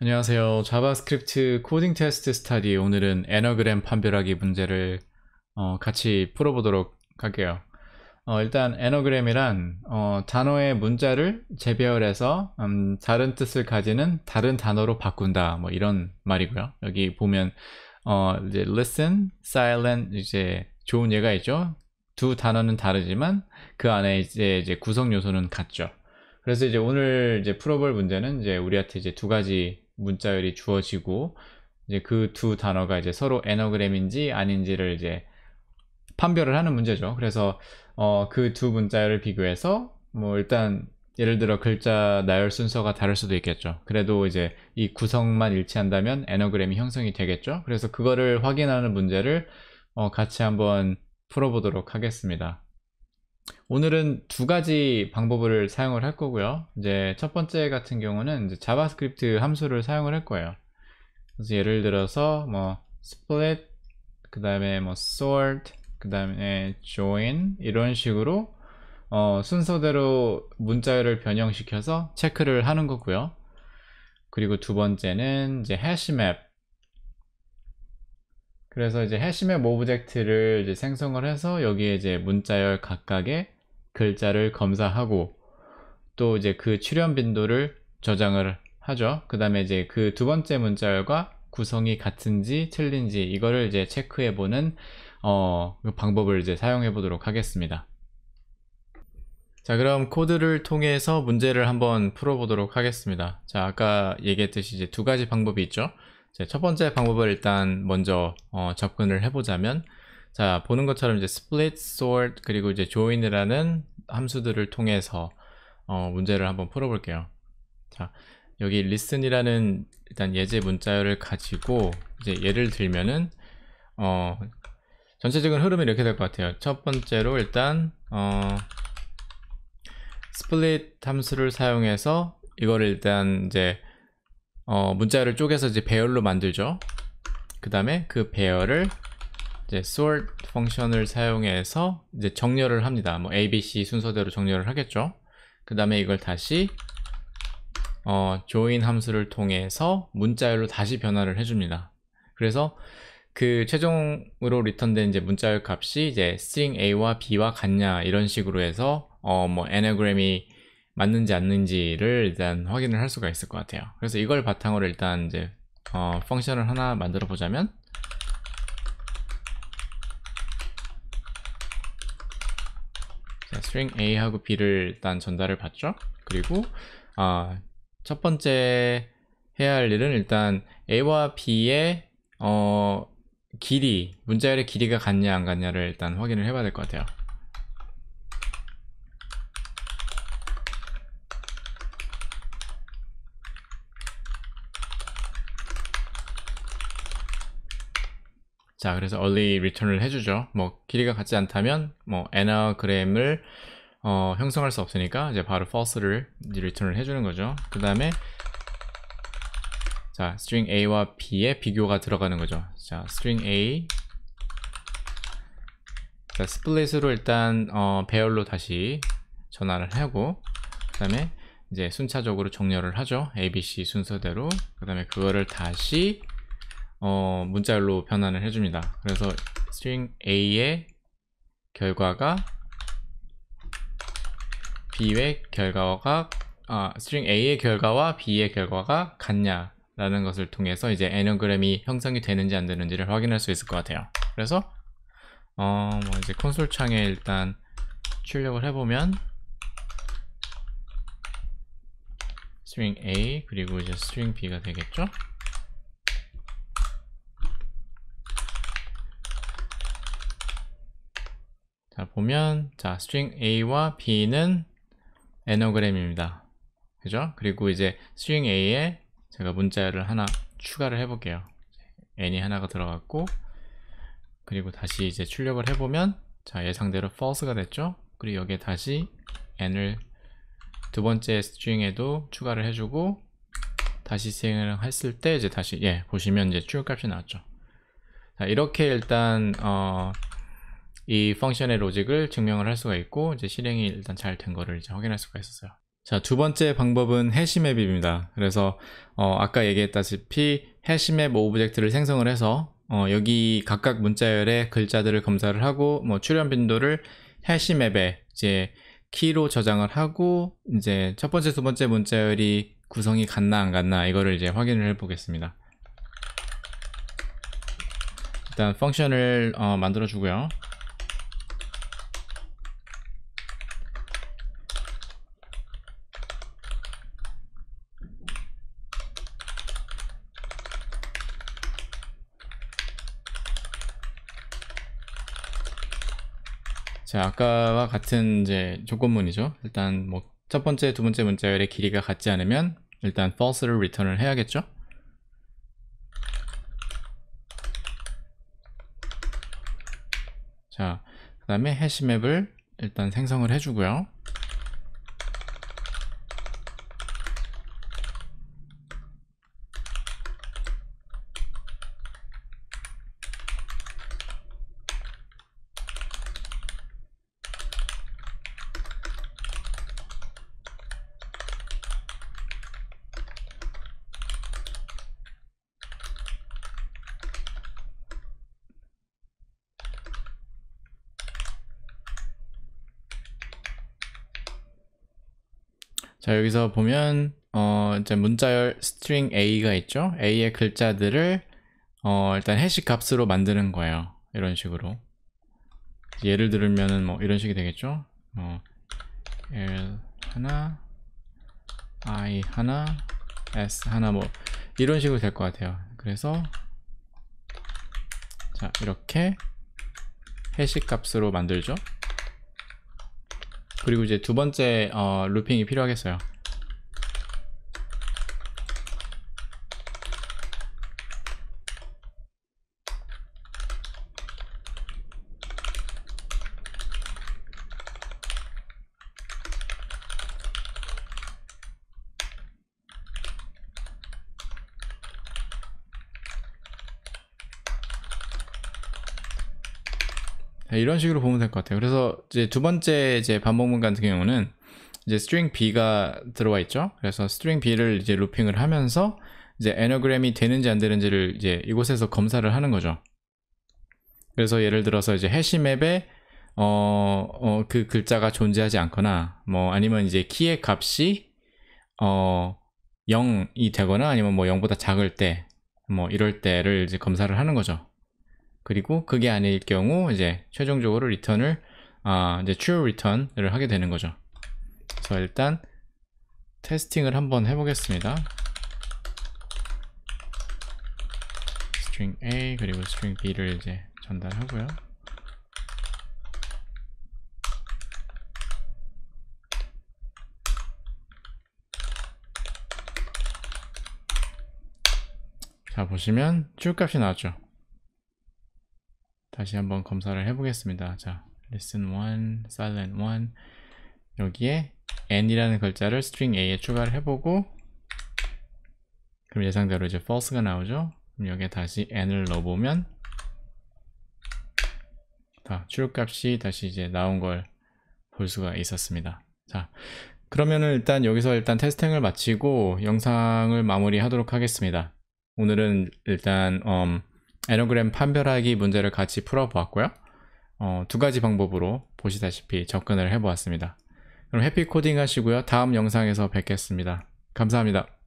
안녕하세요. 자바스크립트 코딩 테스트 스타디 오늘은 에너그램 판별하기 문제를 어, 같이 풀어보도록 할게요. 어, 일단 에너그램이란 어, 단어의 문자를 재배열해서 음, 다른 뜻을 가지는 다른 단어로 바꾼다 뭐 이런 말이고요. 여기 보면 어, 이제 listen, silent 이제 좋은 예가 있죠. 두 단어는 다르지만 그 안에 이제, 이제 구성 요소는 같죠. 그래서 이제 오늘 이제 풀어볼 문제는 이제 우리한테 이제 두 가지 문자열이 주어지고 이제 그 두 단어가 이제 서로 에너그램인지 아닌지를 이제 판별을 하는 문제죠. 그래서 어, 그 두 문자열을 비교해서 뭐 일단 예를 들어 글자 나열 순서가 다를 수도 있겠죠. 그래도 이제 이 구성만 일치한다면 에너그램이 형성이 되겠죠. 그래서 그거를 확인하는 문제를 어, 같이 한번 풀어보도록 하겠습니다. 오늘은 두 가지 방법을 사용을 할 거고요 이제 첫 번째 같은 경우는 자바스크립트 함수를 사용을 할 거예요 그래서 예를 들어서 뭐 split 그 다음에 뭐 sort 그 다음에 join 이런 식으로 어, 순서대로 문자열을 변형시켜서 체크를 하는 거고요 그리고 두 번째는 이제 해시맵 그래서 이제 해시맵 오브젝트를 이제 생성을 해서 여기에 이제 문자열 각각의 글자를 검사하고 또 이제 그 출현 빈도를 저장을 하죠. 그 다음에 이제 그 두 번째 문자열과 구성이 같은지 틀린지 이거를 이제 체크해 보는 어, 그 방법을 이제 사용해 보도록 하겠습니다. 자 그럼 코드를 통해서 문제를 한번 풀어보도록 하겠습니다. 자 아까 얘기했듯이 이제 두 가지 방법이 있죠. 첫 번째 방법을 일단 먼저 어, 접근을 해보자면 자 보는 것처럼 이제 split, sort 그리고 이제 join이라는 함수들을 통해서 어, 문제를 한번 풀어볼게요. 자 여기 listen이라는 일단 예제 문자열을 가지고 이제 예를 들면은 어, 전체적인 흐름이 이렇게 될 것 같아요. 첫 번째로 일단 어, split 함수를 사용해서 이거를 일단 이제 어, 문자를 쪼개서 이제 배열로 만들죠. 그 다음에 그 배열을 이제 sort 펑션을 사용해서 이제 정렬을 합니다. 뭐 A, B, C 순서대로 정렬을 하겠죠. 그 다음에 이걸 다시 어, join 함수를 통해서 문자열로 다시 변화를 해줍니다. 그래서 그 최종으로 리턴된 이제 문자열 값이 이제 string a와 b와 같냐 이런 식으로 해서 어, 뭐 a n a g r a m 이 맞는지 않는지를 일단 확인을 할 수가 있을 것 같아요 그래서 이걸 바탕으로 일단 이제 어, 펑션을 하나 만들어 보자면 자, string a하고 b를 일단 전달을 받죠 그리고 어, 첫 번째 해야 할 일은 일단 a와 b의 어, 길이 문자열의 길이가 같냐 안 같냐를 일단 확인을 해봐야 될 것 같아요 자 그래서 early return을 해주죠 뭐 길이가 같지 않다면 뭐 anagram을 어, 형성할 수 없으니까 이제 바로 false를 return을 해주는 거죠 그 다음에 자 string a와 b의 비교가 들어가는 거죠 자 string a 자 split으로 일단 어, 배열로 다시 전환을 하고 그 다음에 이제 순차적으로 정렬을 하죠 abc 순서대로 그 다음에 그거를 다시 어, 문자열로 변환을 해줍니다. 그래서 string a의 결과가 b의 결과가 아, string a의 결과와 b의 결과가 같냐 라는 것을 통해서 이제 애너그램이 형성이 되는지 안 되는지를 확인할 수 있을 것 같아요. 그래서 어, 뭐 이제 콘솔 창에 일단 출력을 해보면 string a 그리고 이제 string b가 되겠죠? 자 보면 자 string a와 b는 에너그램입니다 그죠? 그리고 이제 string a에 제가 문자를 하나 추가를 해볼게요 n이 하나가 들어갔고 그리고 다시 이제 출력을 해보면 자 예상대로 false가 됐죠 그리고 여기에 다시 n을 두 번째 s i n g 에도 추가를 해주고 다시 시행을 했을 때 이제 다시 예 보시면 이제 추격 값이 나왔죠 자 이렇게 일단 어이 펑션의 로직을 증명을 할 수가 있고 이제 실행이 일단 잘 된 거를 이제 확인할 수가 있었어요. 자, 두 번째 방법은 해시맵입니다. 그래서 어, 아까 얘기했다시피 해시맵 오브젝트를 생성을 해서 어, 여기 각각 문자열의 글자들을 검사를 하고 뭐 출현 빈도를 해시맵에 이제 키로 저장을 하고 이제 첫 번째, 두 번째 문자열이 구성이 같나 안갔나 이거를 이제 확인을 해 보겠습니다. 일단 펑션을 어, 만들어 주고요. 자, 아까와 같은 이제 조건문이죠. 일단 뭐 첫 번째, 두 번째 문자열의 길이가 같지 않으면 일단 false를 return을 해야겠죠. 자, 그 다음에 해시맵을 일단 생성을 해주고요. 자 여기서 보면 어 이제 문자열 string a가 있죠 a의 글자들을 어 일단 해시 값으로 만드는 거예요 이런 식으로 예를 들면은 뭐 이런 식이 되겠죠 어 l 하나 i 하나 s 하나 뭐 이런 식으로 될 것 같아요 그래서 자 이렇게 해시 값으로 만들죠 그리고 이제 두 번째 어, 루핑이 필요하겠어요 아, 이런 식으로 보면 될 것 같아요. 그래서 이제 두 번째 이제 반복문 같은 경우는 이제 string b가 들어와 있죠. 그래서 string b를 이제 루핑을 하면서 이제 에너그램이 되는지 안 되는지를 이제 이곳에서 검사를 하는 거죠. 그래서 예를 들어서 이제 해시맵에 어, 어, 그 글자가 존재하지 않거나 뭐 아니면 이제 키의 값이 어, 0이 되거나 아니면 뭐 0보다 작을 때 뭐 이럴 때를 이제 검사를 하는 거죠. 그리고 그게 아닐 경우 이제 최종적으로 r 턴을아 이제 true return을 하게 되는 거죠. 그래서 일단 테스팅을 한번 해보겠습니다. string a 그리고 string b를 이제 전달하고요. 자 보시면 줄 값이 나왔죠 다시 한번 검사를 해보겠습니다. 자, l i s t e n 1, silent 1 여기에 n이라는 글자를 string a에 추가를 해보고 그럼 예상대로 이제 false가 나오죠. 그럼 여기에 다시 n을 넣어보면 자, 출력값이 다시 이제 나온 걸 볼 수가 있었습니다. 자, 그러면은 일단 여기서 일단 테스팅을 마치고 영상을 마무리 하도록 하겠습니다. 오늘은 일단 음, 에너그램 판별하기 문제를 같이 풀어보았고요. 어, 두 가지 방법으로 보시다시피 접근을 해보았습니다. 그럼 해피 코딩 하시고요. 다음 영상에서 뵙겠습니다. 감사합니다.